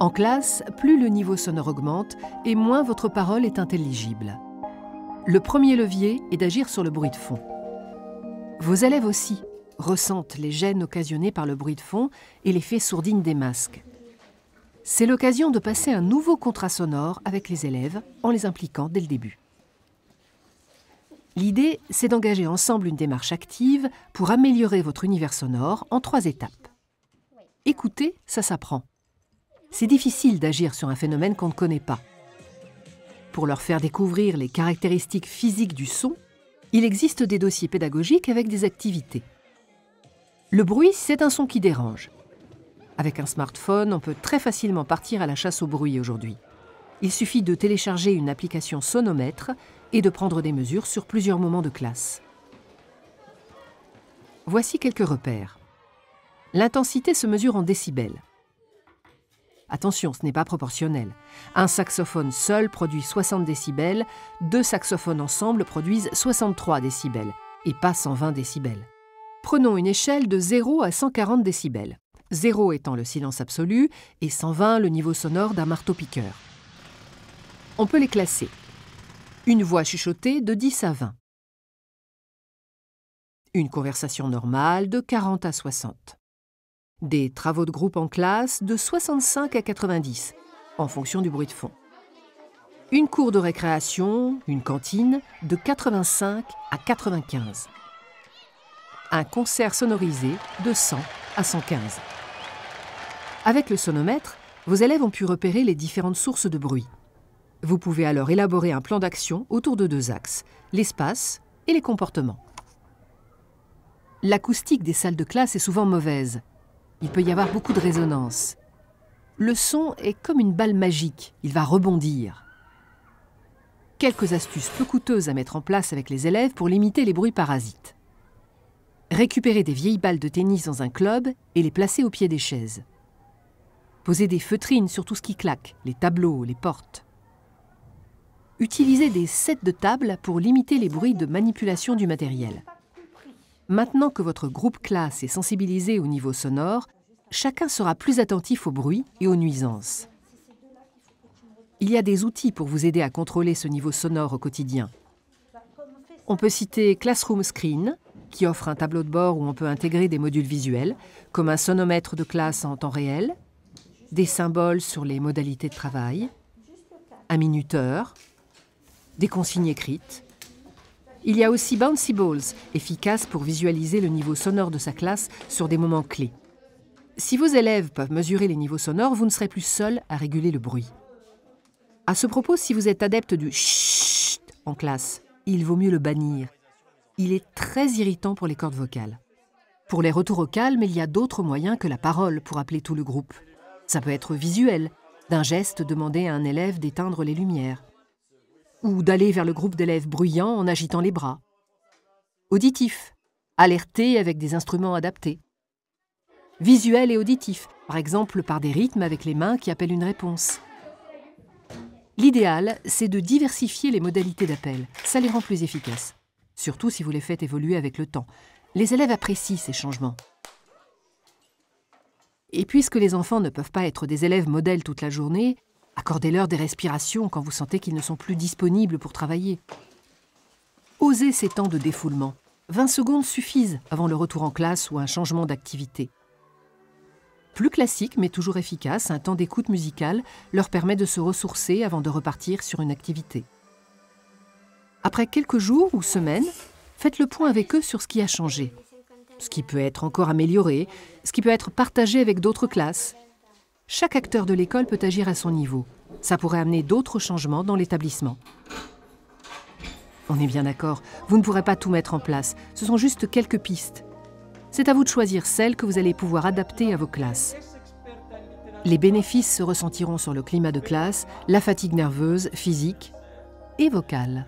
En classe, plus le niveau sonore augmente et moins votre parole est intelligible. Le premier levier est d'agir sur le bruit de fond. Vos élèves aussi ressentent les gènes occasionnés par le bruit de fond et l'effet sourdine des masques. C'est l'occasion de passer un nouveau contrat sonore avec les élèves en les impliquant dès le début. L'idée, c'est d'engager ensemble une démarche active pour améliorer votre univers sonore en trois étapes. Écouter, ça s'apprend c'est difficile d'agir sur un phénomène qu'on ne connaît pas. Pour leur faire découvrir les caractéristiques physiques du son, il existe des dossiers pédagogiques avec des activités. Le bruit, c'est un son qui dérange. Avec un smartphone, on peut très facilement partir à la chasse au bruit aujourd'hui. Il suffit de télécharger une application sonomètre et de prendre des mesures sur plusieurs moments de classe. Voici quelques repères. L'intensité se mesure en décibels. Attention, ce n'est pas proportionnel. Un saxophone seul produit 60 décibels, deux saxophones ensemble produisent 63 décibels, et pas 120 décibels. Prenons une échelle de 0 à 140 décibels. 0 étant le silence absolu et 120 le niveau sonore d'un marteau-piqueur. On peut les classer. Une voix chuchotée de 10 à 20. Une conversation normale de 40 à 60. Des travaux de groupe en classe de 65 à 90, en fonction du bruit de fond. Une cour de récréation, une cantine, de 85 à 95. Un concert sonorisé de 100 à 115. Avec le sonomètre, vos élèves ont pu repérer les différentes sources de bruit. Vous pouvez alors élaborer un plan d'action autour de deux axes, l'espace et les comportements. L'acoustique des salles de classe est souvent mauvaise il peut y avoir beaucoup de résonance. Le son est comme une balle magique, il va rebondir. Quelques astuces peu coûteuses à mettre en place avec les élèves pour limiter les bruits parasites. Récupérer des vieilles balles de tennis dans un club et les placer au pied des chaises. Poser des feutrines sur tout ce qui claque, les tableaux, les portes. Utiliser des sets de table pour limiter les bruits de manipulation du matériel. Maintenant que votre groupe classe est sensibilisé au niveau sonore, chacun sera plus attentif au bruit et aux nuisances. Il y a des outils pour vous aider à contrôler ce niveau sonore au quotidien. On peut citer Classroom Screen, qui offre un tableau de bord où on peut intégrer des modules visuels, comme un sonomètre de classe en temps réel, des symboles sur les modalités de travail, un minuteur, des consignes écrites. Il y a aussi Bouncy Balls, efficace pour visualiser le niveau sonore de sa classe sur des moments clés. Si vos élèves peuvent mesurer les niveaux sonores, vous ne serez plus seul à réguler le bruit. À ce propos, si vous êtes adepte du chut en classe, il vaut mieux le bannir. Il est très irritant pour les cordes vocales. Pour les retours au calme, il y a d'autres moyens que la parole pour appeler tout le groupe. Ça peut être visuel, d'un geste demander à un élève d'éteindre les lumières, ou d'aller vers le groupe d'élèves bruyants en agitant les bras. Auditif, alerter avec des instruments adaptés visuel et auditif, par exemple par des rythmes avec les mains qui appellent une réponse. L'idéal, c'est de diversifier les modalités d'appel, ça les rend plus efficaces, surtout si vous les faites évoluer avec le temps. Les élèves apprécient ces changements. Et puisque les enfants ne peuvent pas être des élèves modèles toute la journée, accordez-leur des respirations quand vous sentez qu'ils ne sont plus disponibles pour travailler. Osez ces temps de défoulement. 20 secondes suffisent avant le retour en classe ou un changement d'activité plus classique mais toujours efficace, un temps d'écoute musicale leur permet de se ressourcer avant de repartir sur une activité. Après quelques jours ou semaines, faites le point avec eux sur ce qui a changé, ce qui peut être encore amélioré, ce qui peut être partagé avec d'autres classes. Chaque acteur de l'école peut agir à son niveau. Ça pourrait amener d'autres changements dans l'établissement. On est bien d'accord, vous ne pourrez pas tout mettre en place, ce sont juste quelques pistes c'est à vous de choisir celle que vous allez pouvoir adapter à vos classes. Les bénéfices se ressentiront sur le climat de classe, la fatigue nerveuse, physique et vocale.